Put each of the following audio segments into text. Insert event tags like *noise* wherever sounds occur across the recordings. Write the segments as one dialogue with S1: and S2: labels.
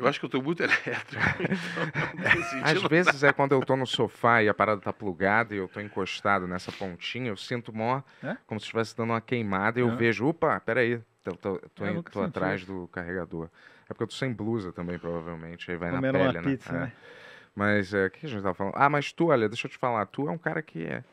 S1: Eu acho que eu estou muito é elétrico. *laughs* Então Às vezes nada.
S2: é quando eu estou no sofá e a parada tá plugada e eu estou encostado nessa pontinha, eu sinto mó é? como se estivesse dando uma queimada e eu é. vejo, opa, peraí, tô, tô, tô, é, tô atrás do carregador. É porque eu tô sem blusa também, provavelmente, aí vai Comeram na pele, uma né? Pizza, é. né? Mas é, o que a gente tava falando? Ah, mas tu, olha, deixa eu te falar, tu é um cara que é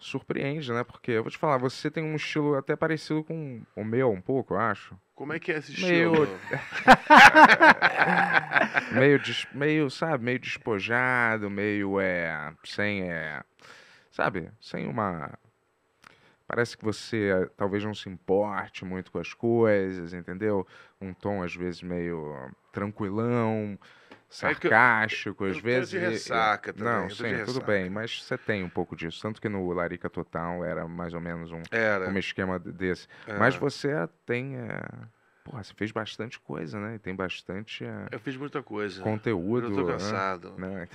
S2: surpreende, né? Porque eu vou te falar, você tem um estilo até parecido com o meu, um pouco, eu acho. Como é que é esse meio... estilo? *laughs* *laughs* meio, des... meio, sabe, meio despojado, meio é, sem é, sabe, sem uma Parece que você é, talvez não se importe muito com as coisas, entendeu? Um tom às vezes meio tranquilão, é sarcástico, às vezes. De ressaca também, não, sim, tudo bem, mas você tem um pouco disso. Tanto que no Larica Total era mais ou menos um, era. um esquema desse. É. Mas você tem. Eh, porra, você fez bastante coisa, né? Tem bastante. Uh, eu fiz muita coisa. Conteúdo. Eu tô né? cansado. Né?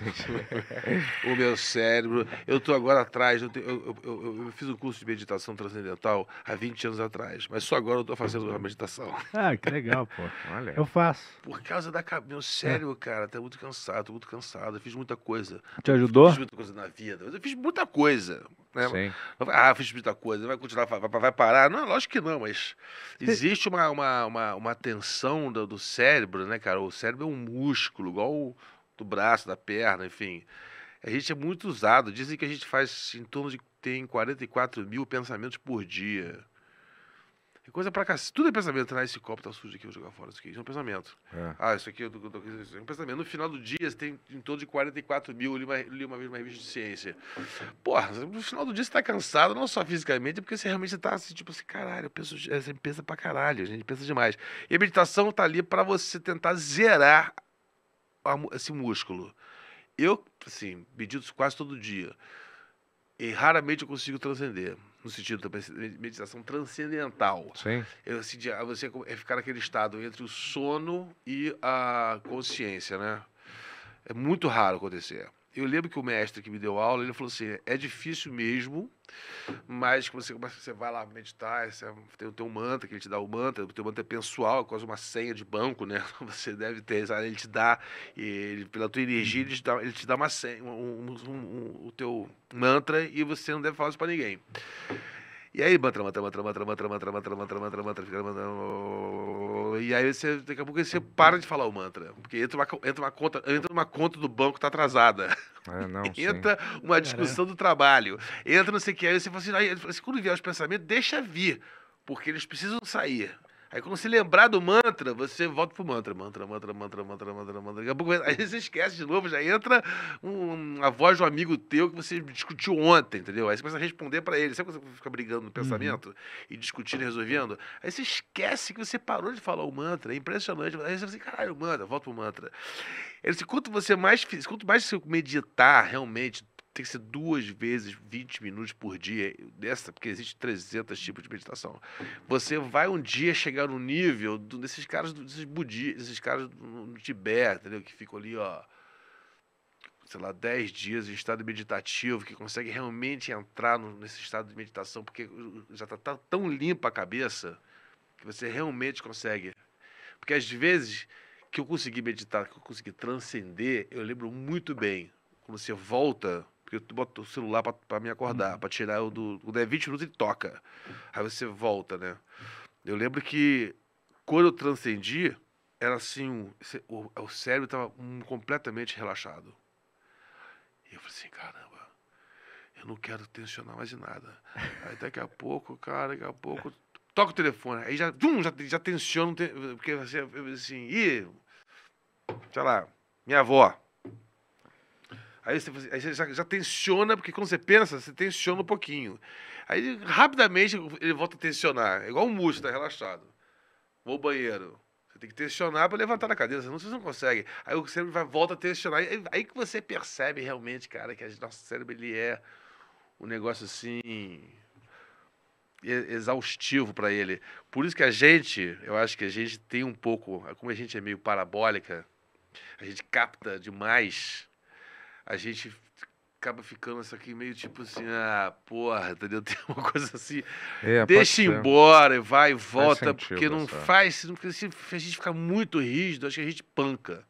S2: *laughs*
S1: o meu cérebro. Eu tô agora atrás. Eu, tenho, eu, eu, eu, fiz um curso de meditação transcendental há 20 anos atrás, mas só agora eu tô fazendo uma meditação.
S2: Ah, que legal, pô. Olha. Eu faço.
S1: Por causa da meu cérebro, cara, tá muito cansado, tô muito cansado. Eu fiz muita coisa. Te ajudou? Eu fiz muita coisa na vida. Eu fiz muita coisa. Né? Sim. Ah, fiz muita tipo coisa, vai continuar, vai, vai, parar? Não, lógico que não, mas existe uma, uma, uma, uma tensão do, do, cérebro, né, cara? O cérebro é um músculo, igual o, do braço, da perna, enfim. A gente é muito usado. Dizem que a gente faz em torno de tem 44 mil pensamentos por dia coisa pra cá. Tudo é pensamento. Ah, esse copo tá sujo aqui, eu vou jogar fora. Isso aqui isso é um pensamento. É. Ah, isso aqui eu, tô, eu, isso é um pensamento. No final do dia, você tem em torno de 44 mil. Eu li uma, li uma vez uma revista de ciência. Porra, no final do dia você tá cansado, não só fisicamente, é porque você realmente tá assim, tipo assim, caralho, eu penso, é, você pensa pra caralho, a gente pensa demais. E a meditação tá ali pra você tentar zerar a, esse músculo. Eu, assim, medito quase todo dia e raramente eu consigo transcender. No sentido da assim, meditação transcendental. Sim. Eu, assim, ah, você é ficar naquele estado entre o sono e a consciência, né? É muito raro acontecer. Eu lembro que o mestre que me deu aula, ele falou assim: é difícil mesmo, mas como você você vai lá meditar, você tem o teu mantra, que ele te dá o mantra, o teu mantra é pessoal, é quase uma senha de banco, né? *laughs* Você deve ter, ele te dá, ele, pela tua energia, ele te dá, ele te dá uma senha, um, um, um, o teu mantra, e você não deve falar isso pra ninguém. E aí, mantra, mantra, mantra, mantra, mantra, mantra, mantra, mantra, mantra, mantra, fica mantra. E aí você, daqui a pouco você para de falar o mantra. Porque entra uma, entra uma conta, entra uma conta do banco que tá atrasada.
S2: É, não, entra
S1: sim. uma discussão Caramba. do trabalho. Entra não sei o que. Aí você fala assim, aí, quando vier os pensamentos, deixa vir. Porque eles precisam sair. Aí quando você lembrar do mantra, você volta pro mantra. Mantra, mantra, mantra, mantra, mantra, mantra. Daqui a pouco, aí você esquece de novo, já entra um, a voz de um amigo teu que você discutiu ontem, entendeu? Aí você começa a responder para ele. Sabe quando você fica brigando no uhum. pensamento uhum. e discutindo, resolvendo? Aí você esquece que você parou de falar o mantra. É impressionante. Aí você fala assim, caralho, mantra, volta pro mantra. Ele disse, quanto você mais, quanto mais você meditar realmente tem que ser duas vezes 20 minutos por dia, dessa, porque existe 300 tipos de meditação. Você vai um dia chegar no nível do, desses caras, desses budistas, desses caras do Tibete, entendeu? Que ficam ali, ó, sei lá, 10 dias em estado meditativo, que consegue realmente entrar no, nesse estado de meditação, porque já está tá tão limpa a cabeça que você realmente consegue. Porque às vezes que eu consegui meditar, que eu consegui transcender, eu lembro muito bem. Quando você volta porque tu bota o celular pra, pra me acordar, pra tirar o do. Quando é 20 minutos, ele toca. Aí você volta, né? Eu lembro que quando eu transcendi, era assim, o, o, cérebro estava um, completamente relaxado. E eu falei assim, caramba, eu não quero tensionar mais nada. Aí daqui a pouco, cara, daqui a pouco, toca o telefone. Aí já, dum, já, já tensiono, porque assim, assim, e, sei lá, minha avó, Aí você, assim, aí você já, já, tensiona, porque quando você pensa, você tensiona um pouquinho. Aí rapidamente ele volta a tensionar. É igual um músculo, tá relaxado. Vou ao banheiro. Você tem que tensionar para levantar da cadeira, senão você não consegue. Aí o cérebro vai, volta a tensionar. Aí, aí que você percebe realmente, cara, que o nosso cérebro ele é um negócio assim exaustivo para ele. Por isso que a gente, eu acho que a gente tem um pouco, como a gente é meio parabólica, a gente capta demais a gente acaba ficando isso aqui meio tipo assim, ah, porra, entendeu? *laughs* Tem uma coisa assim. É, deixa embora, vai e volta, sentido, porque não é. faz, não, porque se a gente ficar muito rígido, acho que a gente panca.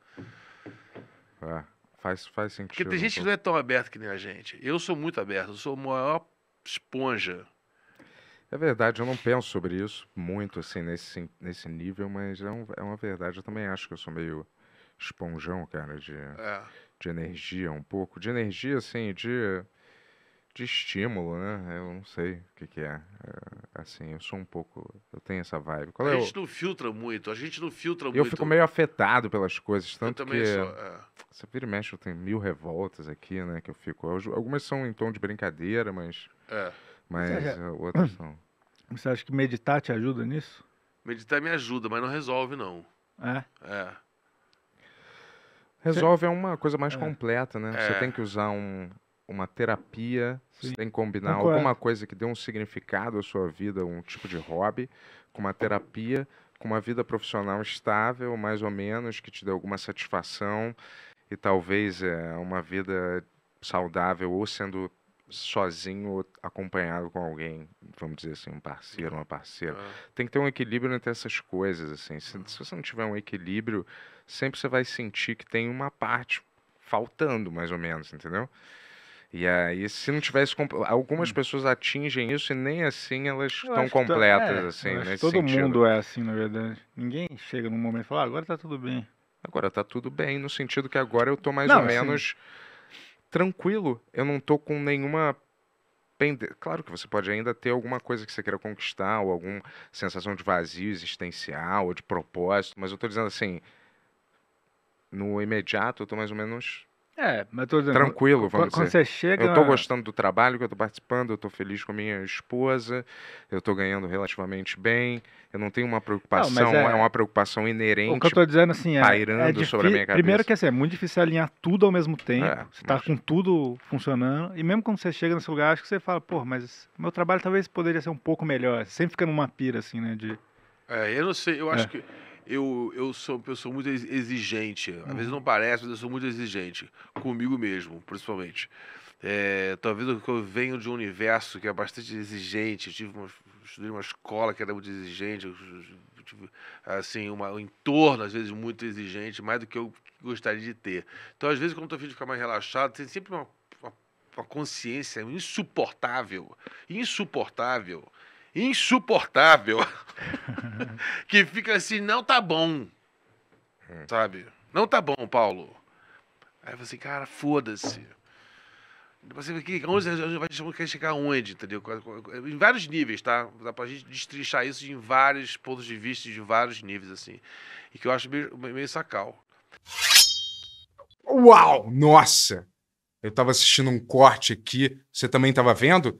S2: É, faz, faz sentido. Porque tem gente que não
S1: é tão aberta que nem a gente. Eu sou muito aberto, eu sou a maior esponja.
S2: É verdade, eu não penso sobre isso muito assim nesse, nesse nível, mas é, um, é uma verdade. Eu também acho que eu sou meio esponjão, cara, de. É de energia, um pouco. De energia, assim, de, de estímulo, né? Eu não sei o que, que é. é. Assim, eu sou um pouco. Eu tenho essa vibe. Qual a é gente
S1: o... não filtra muito, a gente não filtra eu muito. Eu fico meio
S2: afetado pelas coisas, tanto eu também que. Sou, é. Você vira e mexe, eu tenho mil revoltas aqui, né? Que eu fico. Algumas são em tom de brincadeira, mas. É. Mas é... é. Eh, outras são. *clears throat* Você acha que meditar te ajuda nisso?
S1: Meditar me ajuda, mas não resolve, não. É? É. Resolve é uma coisa mais é. completa, né? É. Você tem
S2: que usar um, uma terapia, Sim. você tem que combinar Concordo. alguma coisa que dê um significado à sua vida, um tipo de hobby, com uma terapia, com uma vida profissional estável, mais ou menos, que te dê alguma satisfação e talvez é, uma vida saudável ou sendo sozinho ou acompanhado com alguém, vamos dizer assim, um parceiro, uma parceira. Ah. Tem que ter um equilíbrio entre essas coisas, assim. se, se você não tiver um equilíbrio, sempre você vai sentir que tem uma parte faltando, mais ou menos, entendeu? E aí, se não tivesse. Algumas hum. pessoas atingem isso e nem assim elas estão completas, é, assim, nesse todo sentido. mundo é assim, na verdade. Ninguém chega num momento e fala, ah, agora tá tudo bem. Agora tá tudo bem, no sentido que agora eu tô mais não, ou assim... menos tranquilo. Eu não tô com nenhuma. Claro que você pode ainda ter alguma coisa que você queira conquistar, ou alguma sensação de vazio existencial, ou de propósito, mas eu tô dizendo assim no imediato eu tô mais ou menos é, mas tô dizendo, tranquilo, vamos quando dizer. Você chega... Eu estou gostando do trabalho que eu estou participando, eu estou feliz com a minha esposa, eu estou ganhando relativamente bem, eu não tenho uma preocupação, não, é... é, uma preocupação inerente. O que eu estou dizendo assim é. Pairando é difi... sobre a minha cabeça. Primeiro que assim, é muito difícil alinhar tudo ao mesmo tempo. É, você está mas... com tudo funcionando. E mesmo quando você chega nesse lugar, acho que você fala, pô, mas meu trabalho talvez poderia ser um pouco melhor. Você sempre fica numa pira, assim, né? De...
S1: É, eu não sei, eu acho é. que eu, eu sou uma pessoa muito exigente. Às uhum. vezes não parece, mas eu sou muito exigente. Comigo mesmo, principalmente. É, talvez eu venho de um universo que é bastante exigente. Eu tive uma, estudei uma escola que era muito exigente. Eu tive, assim, uma, um entorno, às vezes, muito exigente, mais do que eu gostaria de ter. Então, às vezes, quando eu tô de ficar mais relaxado, tem sempre uma, uma, uma consciência insuportável. Insuportável insuportável *laughs* que fica assim, não tá bom. Sabe? Não tá bom, Paulo. Aí você, assim, cara, foda-se. Você aqui, onde vai chegar onde, entendeu? Em vários níveis, tá? Dá pra gente destrinchar isso em vários pontos de vista, de vários níveis, assim. E que eu acho meio, meio sacal.
S2: Uau! Nossa! Eu tava assistindo um corte aqui. Você também tava vendo?